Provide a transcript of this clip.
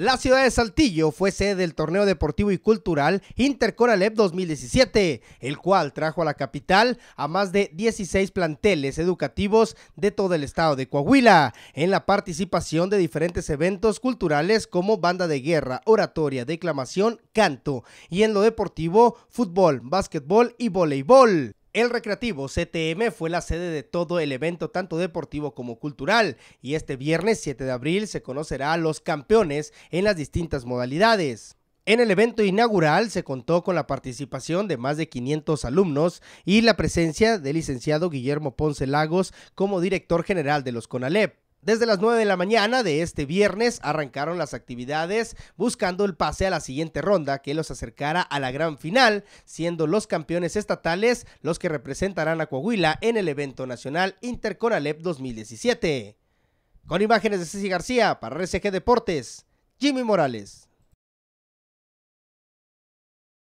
La ciudad de Saltillo fue sede del torneo deportivo y cultural Intercoralep 2017, el cual trajo a la capital a más de 16 planteles educativos de todo el estado de Coahuila, en la participación de diferentes eventos culturales como banda de guerra, oratoria, declamación, canto y en lo deportivo, fútbol, básquetbol y voleibol. El Recreativo CTM fue la sede de todo el evento, tanto deportivo como cultural, y este viernes 7 de abril se conocerá a los campeones en las distintas modalidades. En el evento inaugural se contó con la participación de más de 500 alumnos y la presencia del licenciado Guillermo Ponce Lagos como director general de los CONALEP. Desde las 9 de la mañana de este viernes arrancaron las actividades buscando el pase a la siguiente ronda que los acercara a la gran final, siendo los campeones estatales los que representarán a Coahuila en el evento nacional Interconalep 2017. Con imágenes de Ceci García para RCG Deportes, Jimmy Morales.